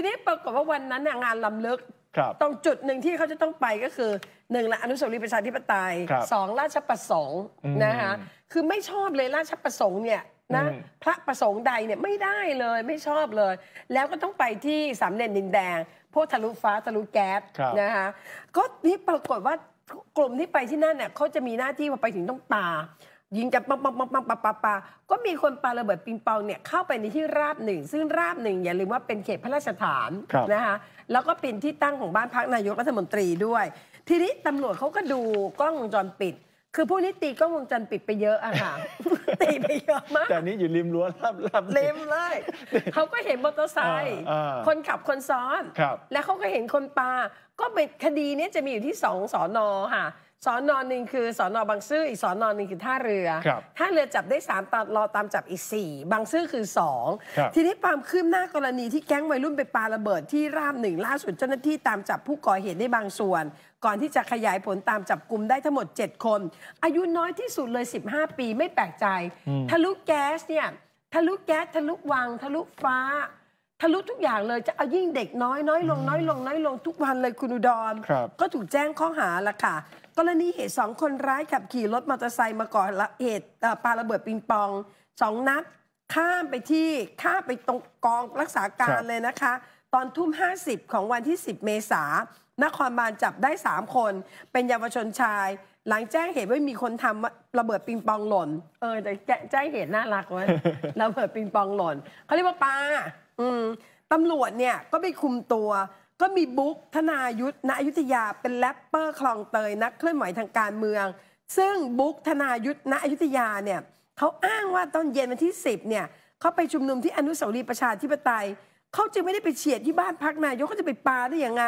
ีนี้ปรากฏว่าวันนั้นเนี่ยงานลำลึกครับตรงจุดหนึ่งที่เขาจะต้องไปก็คือหนึ่งละอนุสาวรีย์ประชาธิปไตยครับสองราชประสงค์นะคะคือไม่ชอบเลยราชประสงค์เนี่ยนะพระประสงค์ใดเนี่ยไม่ได้เลยไม่ชอบเลย แล้วก็ต้องไปที่สามเหลี่ยมดินแดงพวกทะลุฟ้าทะลุแก๊สครับนะคะก็นี่ปรากฏว่ากลุ่มที่ไปที่นั่นเนี่ยเขาจะมีหน้าที่ว่าไปถึงต้องตายิงกันปังปังปังปังปังปังปังก็มีคนปาระเบิดปิงปองเนี่ยเข้าไปในที่ราบหนึ่งซึ่งราบหนึ่งอย่าลืมว่าเป็นเขตพระราชฐานนะคะแล้วก็เป็นที่ตั้งของบ้านพักนายกรัฐมนตรีด้วย ทีนี้ตำรวจเขาก็ดูกล้องวงจรปิด คือพวกนี้ตีกล้องวงจรปิดไปเยอะอะค่ะตีไปเยอะมาก แต่นี้อยู่ริมรั้วรับรับเลมเลย เขาก็เห็นมอเตอร์ไซค์คนขับคนซ้อน แล้วเขาก็เห็นคนปา ก็เป็นคดีนี้จะมีอยู่ที่สองสอนอค่ะสอนอนหนึ่งคือสอนอบางซื่ออีกสอนอนหนึ่งคือท่าเรือท่าเรือจับได้3ามตรอตามจับอีก 4 บางซื่อคือ 2 ทีนี้ความคืบหน้ากรณีที่แก๊งวัยรุ่นไปปาระเบิดที่ราบหนึ่งล่าสุดเจ้าหน้าที่ตามจับผู้ก่อเหตุได้บางส่วน ก่อนที่จะขยายผลตามจับกลุ่มได้ทั้งหมด 7 คน อายุน้อยที่สุดเลย 15 ปีไม่แปลกใจ ทะลุแก๊สเนี่ยทะลุแก๊ส ทะลุวังทะลุฟ้า ทะลุทุกอย่างเลยจะเอายิ่งเด็กน้อยน้อยลงน้อยลงน้อยลงทุกวันเลยคุณอุดร ก็ถูกแจ้งข้อหาละค่ะกรณีเหตุสองคนร้ายขับขี่รถมอเตอร์ไซค์มาก่อเหตุปาระเบิดปิงปองสองนัดข้ามไปที่ข้ามไปตรงกองรักษาการเลยนะคะ ตอนทุ่ม50 ของวันที่ 10 เมษานครบาลจับได้3คน เป็นเยาวชนชาย หลังแจ้งเหตุว่ามีคนทำระเบิดปิงปองหล่นเออแต่แจ้งเหตุน่ารักเว้ยระเบิดปิงปองหล่นเขาเรียกว่าปาอืมตำรวจเนี่ยก็ไปคุมตัวก็มีบุ๊กธนายุทธณายุทธยาเป็นแรปเปอร์คลองเตย นักเคลื่อนไหวทางการเมือง ซึ่งบุ๊กธนายุทธณายุทธยาเนี่ย เขาอ้างว่าตอนเย็นวันที่10เนี่ยเขาไปชุมนุมที่อนุสาวรีย์ประชาธิปไตยเขาจึงไม่ได้ไปเฉียดที่บ้านพักนายกเขาจะไปปาได้ยังไง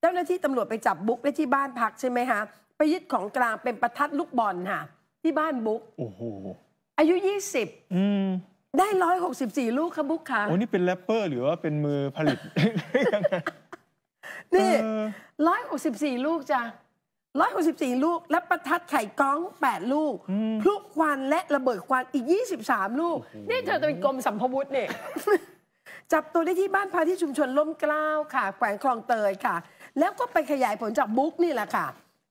เจ้าหน้าที่ตำรวจไปจับบุ๊กได้ที่บ้านพักใช่ไหมคะไปยึดของกลางเป็นประทัดลูกบอลค่ะ ที่บ้านบุ๊กโอ้โหอายุยี่สิบได้ร้อยหกสิบสี่ลูกค่ะบุ๊กค่ะโอ้นี่เป็นแรปเปอร์หรือว่าเป็นมือผลิตนี่ร้อยหกสิบสี่ลูกจ้ะร้อยหกสิบสี่ลูก และประทัดไข่ก้องแปดลูก พลุควันและระเบิดควันอีกยี่สิบสามลูก นี่เธอจะเป็นกรมสัมภวุฒิเนี่ยจับตัวได้ที่บ้านพักที่ชุมชน ล่มกล้าวค่ะ แขวงคลองเตยค่ะ แล้วก็ไปขยายผลจากบุ๊กนี่แหละค่ะ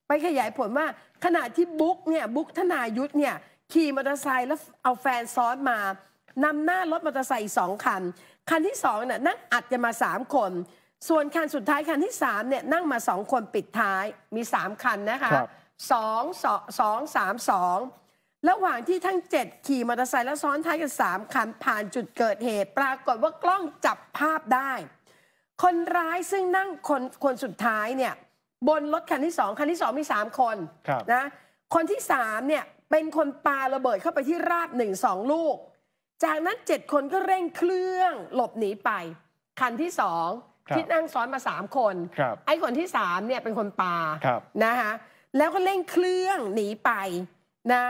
ไปขยายผลว่าขณะที่บุ๊กเนี่ย บุ๊กธนายุทธเนี่ยขี่มอเตอร์ไซค์แล้วเอาแฟนซ้อนมา นำหน้ารถมอเตอร์ไซค์สองคัน คันที่สองน่ะนั่งอัดกันมาสามคนส่วนคันสุดท้ายคันที่3เนี่ยนั่งมา 2 คนปิดท้ายมี 3 คันนะคะสองสองสามสองระหว่างที่ทั้ง7ขี่มอเตอร์ไซค์แล้วซ้อนท้ายกัน3คันผ่านจุดเกิดเหตุปรากฏว่ากล้องจับภาพได้ คนร้ายซึ่งนั่งคนคนสุดท้ายเนี่ยบนรถคันที่สองคันที่สองมีสามคนคนะคนที่สามเนี่ยเป็นคนปาระเบิดเข้าไปที่ราบหนึ่งสองลูก จากนั้นเจ็ดคนก็เร่งเครื่องหลบหนีไป คันที่สองที่นั่งซ้อนมาสามคนคไอ้คนที่สามเนี่ยเป็นคนปา นะคะแล้วก็เร่งเครื่องหนีไปนะ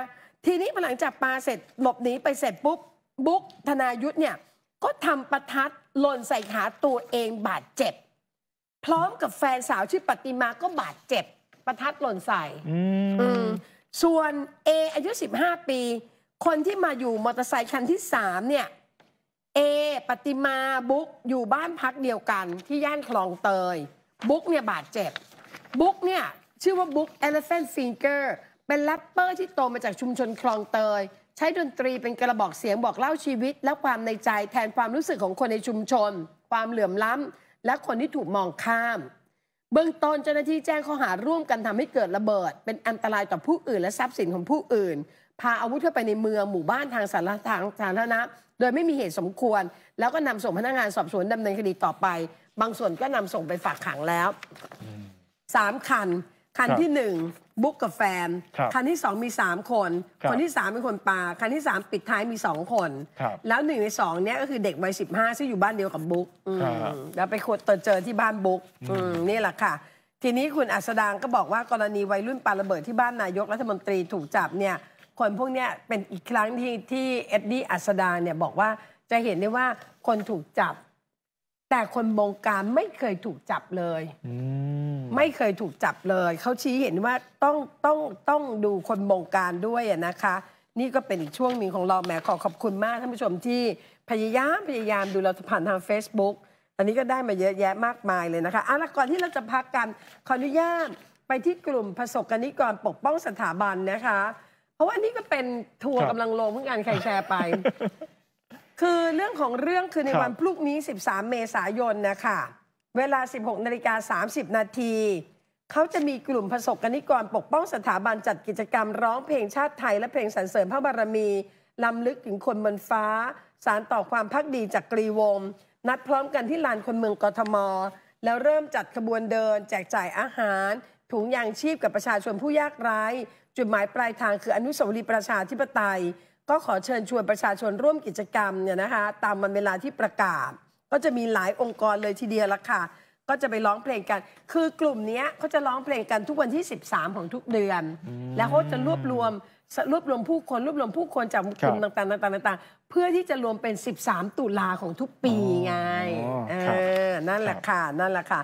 ทีนี้พอหลังจากปาเสร็จหลบหนีไปเสร็จปุ๊บบุ๊กธนายุทธเนี่ยก็ทำประทัดหล่นใส่ขาตัวเองบาดเจ็บ พร้อมกับแฟนสาวชื่อปฏิมาก็บาดเจ็บประทัดหล่นใส่ ส่วนเออายุ15 ปี คนที่มาอยู่มอเตอร์ไซค์คันที่3เนี่ยเอปฏิมาบุ๊กอยู่บ้านพักเดียวกันที่ย่านคลองเตย บุ๊กเนี่ย บาดเจ็บ บุ๊กเนี่ย ชื่อว่าบุ๊กเอลเซนซิงเกอร์เป็นแรปเปอร์ที่โตมาจากชุมชนคลองเตย ใช้ดนตรีเป็นกระบอกเสียงบอกเล่าชีวิต และความในใจแทนความรู้สึกของคนในชุมชน ความเหลื่อมล้ำและคนที่ถูกมองข้าม เบื้องต้นเจ้าหน้าที่แจ้งข้อหาร่วมกันทำให้เกิดระเบิด เป็นอันตรายต่อผู้อื่น และทรัพย์สินของผู้อื่นพาอาวุธเข้าไปในเมืองหมู่บ้านทางสาธารณะโดยไม่มีเหตุสมควร แล้วก็นำส่งพนักงานสอบสวนดำเนินคดีต่อไป บางส่วนก็นำส่งไปฝากขังแล้วสามคัน คันที่หนึ่งบุ๊กกับแฟน คันที่สองมีสามคน คนที่สามเป็นคนปา คันที่สามปิดท้ายมีสองคน แล้วหนึ่งในสองเนี้ยก็คือเด็กวัยสิบห้าซึ่งอยู่บ้านเดียวกับบุ๊กแล้วไปคุดเจอที่บ้านบุ๊กนี่แหละค่ะ ทีนี้คุณอัศดางก็บอกว่ากรณีวัยรุ่นปาระเบิดที่บ้านนายกรัฐมนตรีถูกจับเนี่ยคนพวกนี้เป็นอีกครั้งที่ที่เอ็ดดี้อัสดาเนี่ยบอกว่าจะเห็นได้ว่าคนถูกจับ แต่คนบงการไม่เคยถูกจับเลย ไม่เคยถูกจับเลย เขาชี้เห็นว่าต้องต้องต้องดูคนบงการด้วยนะคะ นี่ก็เป็นอีกช่วงหนึ่งของเราแหมขอขอบคุณมากท่านผู้ชมที่พยายาม พยายามดูเราผ่านทาง Facebook อันนี้ก็ได้มาเยอะแยะมากมายเลยนะคะอ่ะก่อนที่เราจะพักกันขออนุญาตไปที่กลุ่มประสบกนิกรปกป้องสถาบันนะคะราะว่านี่ก็เป็น ทัวร์กำลังลงเพื่อกานใครแชร์ไป คือเรื่องของเรื่องคือในวันพรุ่งนี้ 13 เมษายนนะคะ เวลา 16 นาฬิกา30 นาทีเขาจะมีกลุ่มผสมกนิกร ปกป้องสถาบันจัดกิจกรรมร้องเพลงชาติไทยและเพลงสรรเสริญพระบารมีลำลึกถึงคนบนฟ้า สารต่อความพักดีจากกรีวงนัดพร้อมกันที่ลานคนเมืองกทมแล้วเริ่มจัดขบวนเดิน แจกจ่ายอาหารถุงยางชีพกับประชาชนผู้ยากไร้จุดหมายปลายทางคืออนุสาวรีย์ประชาธิปไตย ก็ขอเชิญชวนประชาชนร่วมกิจกรรมเนี่ยนะคะตามวันเวลาที่ประกาศก็จะมีหลายองค์กรเลยทีเดียวละค่ะ ก็จะไปร้องเพลงกัน คือกลุ่มนี้เขาจะร้องเพลงกันทุกวันที่ 13 ของทุกเดือน แล้วเขาจะรวบรวมรวบรวมผู้คนรวบรวมผู้คนจากกลุ่มต่างๆต่างๆต่างๆเพื่อที่จะรวมเป็น 13 ตุลาของทุกปีไงนั่นแหละค่ะนั่นแหละค่ะ